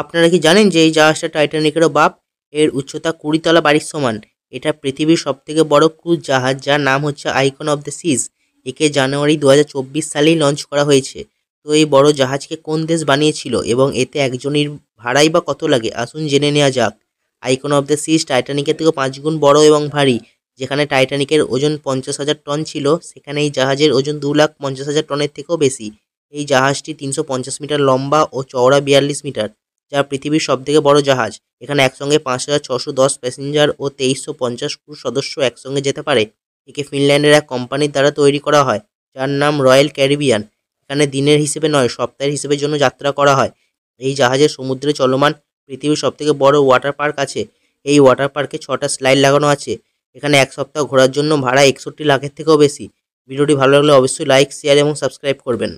আপনারা কি জানেন যে এই জাহাজটা টাইটানিকেরও বাপ এর উচ্চতা কুড়ি তলা বাড়ির সমান এটা পৃথিবীর সবথেকে বড় ক্রুজ জাহাজ যার নাম হচ্ছে আইকন অব দ্য সিজ একে জানুয়ারি দু সালেই লঞ্চ করা হয়েছে তো এই বড় জাহাজকে কোন দেশ বানিয়েছিল এবং এতে একজনের ভাড়াই বা কত লাগে আসুন জেনে নেওয়া যাক আইকন অব দ্য সিজ টাইটানিকের থেকে পাঁচ গুণ বড় এবং ভারী যেখানে টাইটানিকের ওজন পঞ্চাশ হাজার টন ছিল সেখানে এই জাহাজের ওজন দু লাখ পঞ্চাশ হাজার টনের থেকেও বেশি এই জাহাজটি তিনশো মিটার লম্বা ও চওড়া বিয়াল্লিশ মিটার যা পৃথিবীর সবথেকে বড় জাহাজ এখানে একসঙ্গে পাঁচ হাজার ছশো দশ প্যাসেঞ্জার ও তেইশশো পঞ্চাশ ক্রু সদস্য একসঙ্গে যেতে পারে একে ফিনল্যান্ডের এক কোম্পানির দ্বারা তৈরি করা হয় যার নাম রয়্যাল ক্যারিবিয়ান এখানে দিনের হিসেবে নয় সপ্তাহের হিসেবে জন্য যাত্রা করা হয় এই জাহাজের সমুদ্রে চলমান পৃথিবীর সবথেকে বড় ওয়াটার পার্ক আছে এই ওয়াটার পার্কে ছটা স্লাইড লাগানো আছে এখানে এক সপ্তাহ ঘোরার জন্য ভাড়া একষট্টি লাখের থেকেও বেশি ভিডিওটি ভালো লাগলে অবশ্যই লাইক শেয়ার এবং সাবস্ক্রাইব করবেন